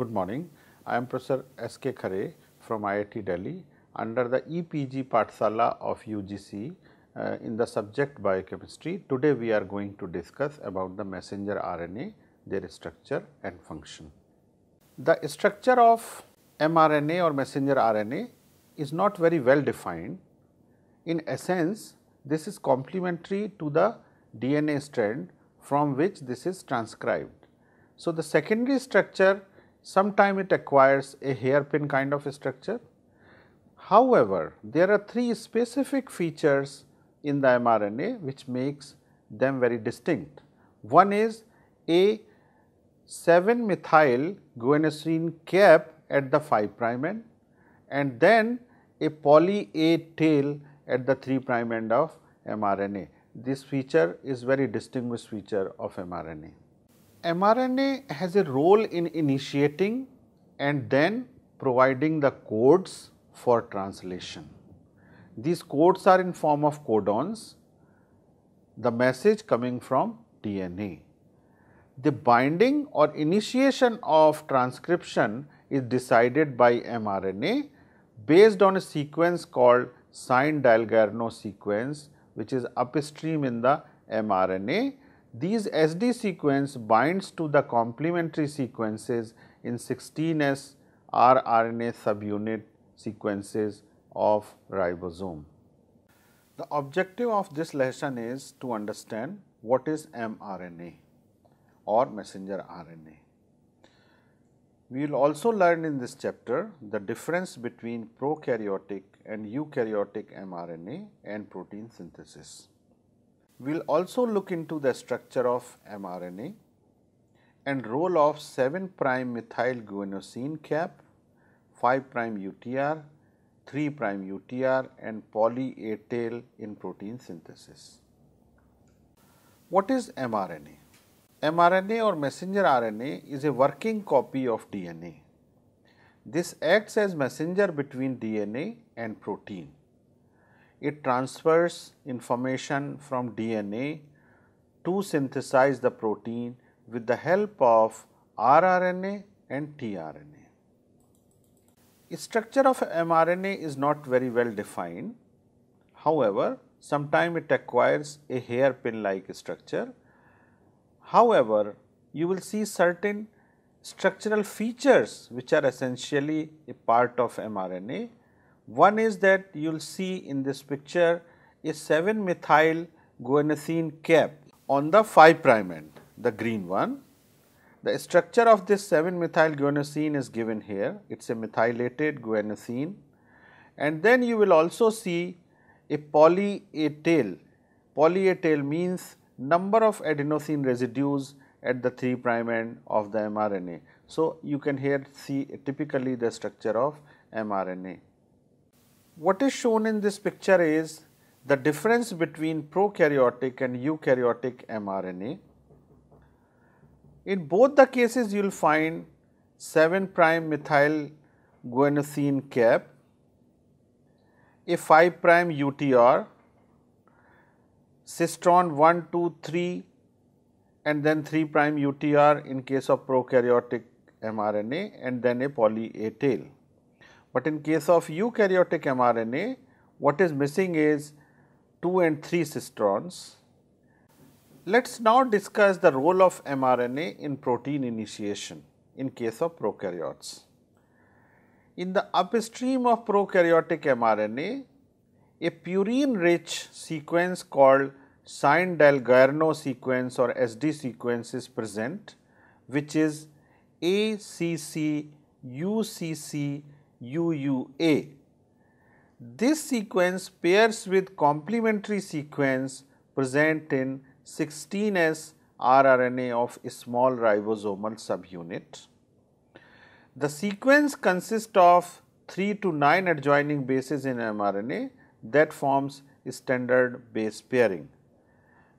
Good morning. I am Professor S. K. Khare from IIT Delhi under the EPG Pathsala of UGC uh, in the subject biochemistry. Today we are going to discuss about the messenger RNA, their structure and function. The structure of mRNA or messenger RNA is not very well defined. In essence, this is complementary to the DNA strand from which this is transcribed. So, the secondary structure Sometime it acquires a hairpin kind of structure. However, there are three specific features in the mRNA which makes them very distinct. One is a 7 methyl guanosine cap at the 5 prime end and then a poly A tail at the 3 prime end of mRNA. This feature is very distinguished feature of mRNA mRNA has a role in initiating and then providing the codes for translation. These codes are in form of codons, the message coming from DNA. The binding or initiation of transcription is decided by mRNA based on a sequence called signed Dalgarno sequence which is upstream in the mRNA these SD sequence binds to the complementary sequences in 16S rRNA subunit sequences of ribosome. The objective of this lesson is to understand what is mRNA or messenger RNA. We will also learn in this chapter the difference between prokaryotic and eukaryotic mRNA and protein synthesis we will also look into the structure of mRNA and role of 7 prime methyl guanosine cap, 5 prime UTR, 3 prime UTR and poly A tail in protein synthesis. What is mRNA? mRNA or messenger RNA is a working copy of DNA. This acts as messenger between DNA and protein it transfers information from DNA to synthesize the protein with the help of rRNA and tRNA. The structure of mRNA is not very well defined. However, sometime it acquires a hairpin like structure. However, you will see certain structural features which are essentially a part of mRNA one is that you will see in this picture a 7 methyl guanosine cap on the 5 prime end, the green one. The structure of this 7 methyl guanosine is given here, it is a methylated guanosine. And then you will also see a poly A tail. Poly A tail means number of adenosine residues at the 3 prime end of the mRNA. So, you can here see typically the structure of mRNA. What is shown in this picture is the difference between prokaryotic and eukaryotic mRNA. In both the cases you will find 7 prime methyl guanosine cap, a 5 prime UTR, cistron 1, 2, 3 and then 3 prime UTR in case of prokaryotic mRNA and then a poly A tail. But in case of eukaryotic mRNA, what is missing is 2 and 3 cistrons. Let us now discuss the role of mRNA in protein initiation in case of prokaryotes. In the upstream of prokaryotic mRNA, a purine rich sequence called Sine-Dalgarno sequence or SD sequence is present, which is ACC UCC UUA. This sequence pairs with complementary sequence present in 16S rRNA of small ribosomal subunit. The sequence consists of 3 to 9 adjoining bases in mRNA that forms standard base pairing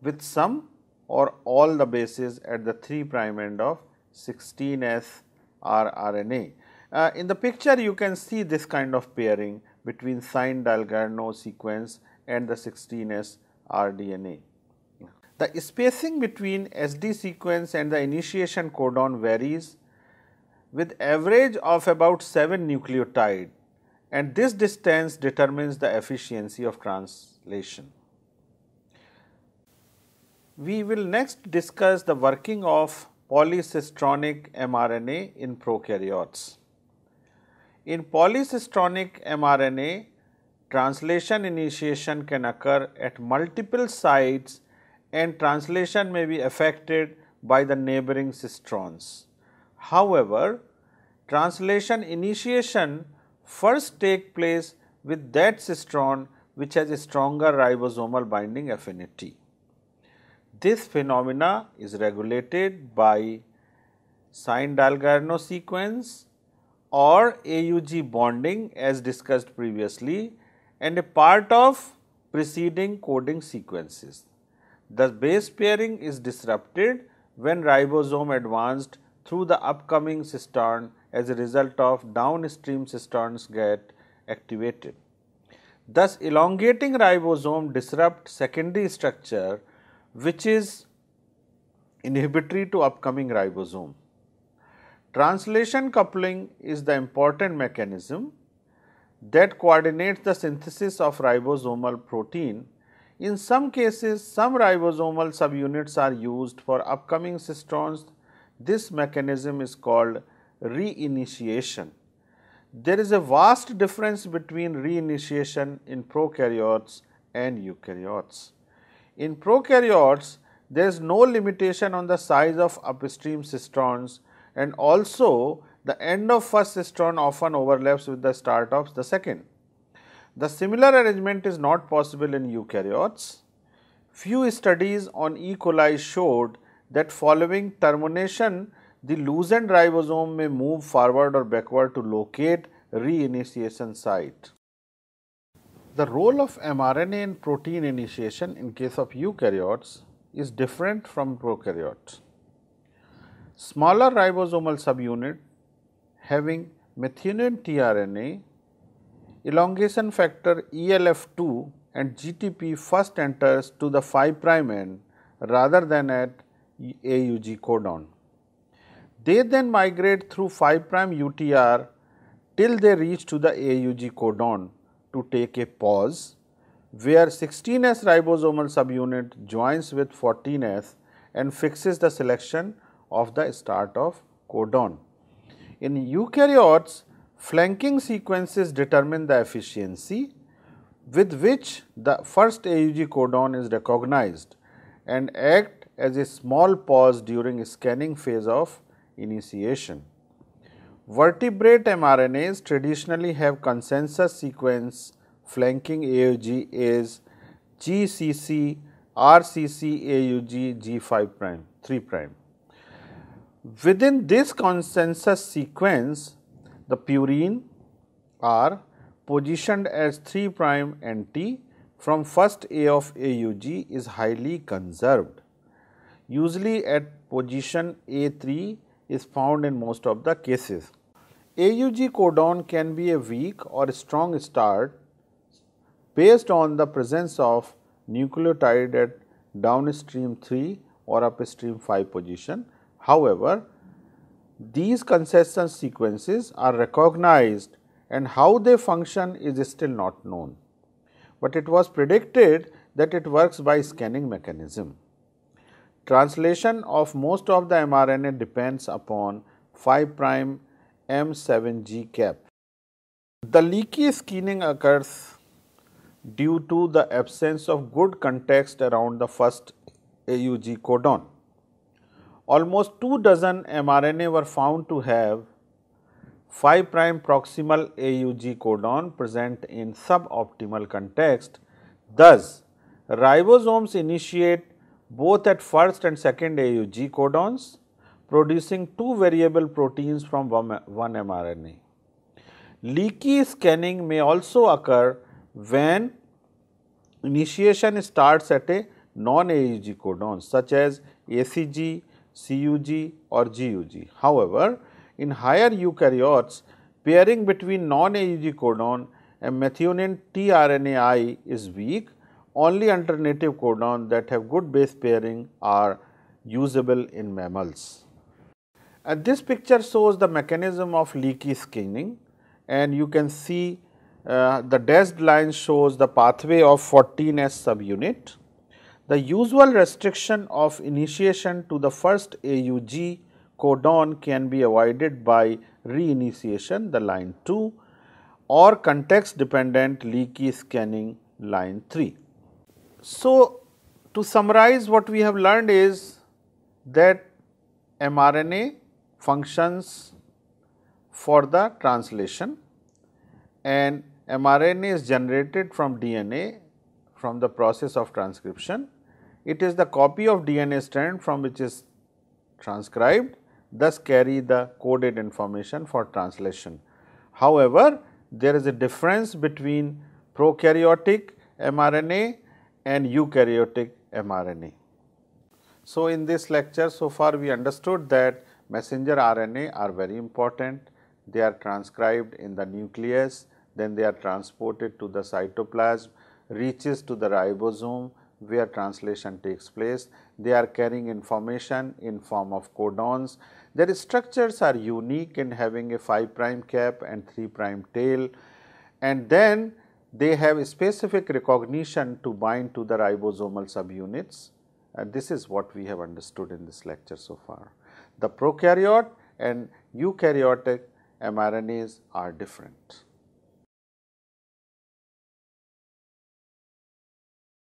with some or all the bases at the 3 prime end of 16S rRNA uh, in the picture you can see this kind of pairing between signed Dalgarno sequence and the 16S rDNA. The spacing between SD sequence and the initiation codon varies with average of about 7 nucleotide and this distance determines the efficiency of translation. We will next discuss the working of polycistronic mRNA in prokaryotes. In polycistronic mRNA, translation initiation can occur at multiple sites and translation may be affected by the neighboring cistrons. However, translation initiation first take place with that cistron which has a stronger ribosomal binding affinity. This phenomena is regulated by Sine-Dalgarno sequence or AUG bonding as discussed previously and a part of preceding coding sequences. The base pairing is disrupted when ribosome advanced through the upcoming cistern as a result of downstream cisterns get activated. Thus, elongating ribosome disrupt secondary structure which is inhibitory to upcoming ribosome. Translation coupling is the important mechanism that coordinates the synthesis of ribosomal protein. In some cases, some ribosomal subunits are used for upcoming cistrons. This mechanism is called reinitiation. There is a vast difference between reinitiation in prokaryotes and eukaryotes. In prokaryotes, there is no limitation on the size of upstream cistrons and also the end of first cistern often overlaps with the start of the second. The similar arrangement is not possible in eukaryotes. Few studies on E. coli showed that following termination, the loosened ribosome may move forward or backward to locate reinitiation site. The role of mRNA in protein initiation in case of eukaryotes is different from prokaryotes. Smaller ribosomal subunit having methionine tRNA, elongation factor ELF2 and GTP first enters to the 5 prime end rather than at AUG codon. They then migrate through 5 prime UTR till they reach to the AUG codon to take a pause where 16S ribosomal subunit joins with 14S and fixes the selection of the start of codon. In eukaryotes, flanking sequences determine the efficiency with which the first AUG codon is recognized and act as a small pause during scanning phase of initiation. Vertebrate mRNAs traditionally have consensus sequence flanking AUG is GCC RCC AUG G5 prime 3 prime. Within this consensus sequence, the purine are positioned as 3 prime and T from first A of AUG is highly conserved. Usually at position A3 is found in most of the cases. AUG codon can be a weak or strong start based on the presence of nucleotide at downstream 3 or upstream 5 position However, these consensus sequences are recognized and how they function is still not known. But it was predicted that it works by scanning mechanism. Translation of most of the mRNA depends upon 5 prime M7G cap. The leaky scanning occurs due to the absence of good context around the first AUG codon almost two dozen mRNA were found to have 5 prime proximal AUG codon present in suboptimal context. Thus, ribosomes initiate both at first and second AUG codons producing two variable proteins from one, one mRNA. Leaky scanning may also occur when initiation starts at a non-AUG codon such as ACG, CUG or GUG. However, in higher eukaryotes, pairing between non-AUG codon and methionine tRNAi is weak. Only alternative codon that have good base pairing are usable in mammals. And this picture shows the mechanism of leaky skinning and you can see uh, the dashed line shows the pathway of 14S subunit the usual restriction of initiation to the first AUG codon can be avoided by reinitiation the line 2 or context dependent leaky scanning line 3. So, to summarize what we have learned is that mRNA functions for the translation and mRNA is generated from DNA from the process of transcription it is the copy of DNA strand from which is transcribed thus carry the coded information for translation. However, there is a difference between prokaryotic mRNA and eukaryotic mRNA. So, in this lecture so far we understood that messenger RNA are very important. They are transcribed in the nucleus, then they are transported to the cytoplasm, reaches to the ribosome where translation takes place. They are carrying information in form of codons. Their structures are unique in having a 5 prime cap and 3 prime tail and then they have specific recognition to bind to the ribosomal subunits and this is what we have understood in this lecture so far. The prokaryote and eukaryotic mRNAs are different.